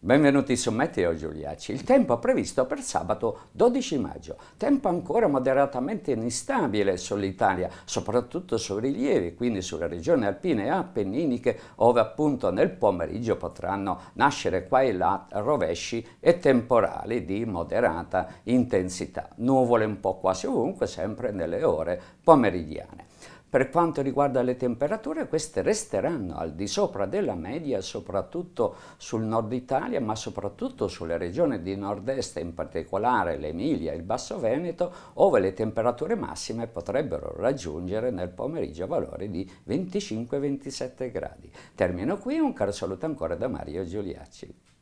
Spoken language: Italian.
Benvenuti su Meteo Giuliacci. Il tempo previsto per sabato 12 maggio. Tempo ancora moderatamente instabile sull'Italia, soprattutto su rilievi, quindi sulle regioni alpine e appenniniche, ove appunto nel pomeriggio potranno nascere qua e là rovesci e temporali di moderata intensità. Nuvole un po' quasi ovunque, sempre nelle ore pomeridiane. Per quanto riguarda le temperature, queste resteranno al di sopra della media, soprattutto sul nord Italia, ma soprattutto sulle regioni di nord-est, in particolare l'Emilia e il Basso Veneto, dove le temperature massime potrebbero raggiungere nel pomeriggio valori di 25-27 gradi. Termino qui, un caro saluto ancora da Mario Giuliacci.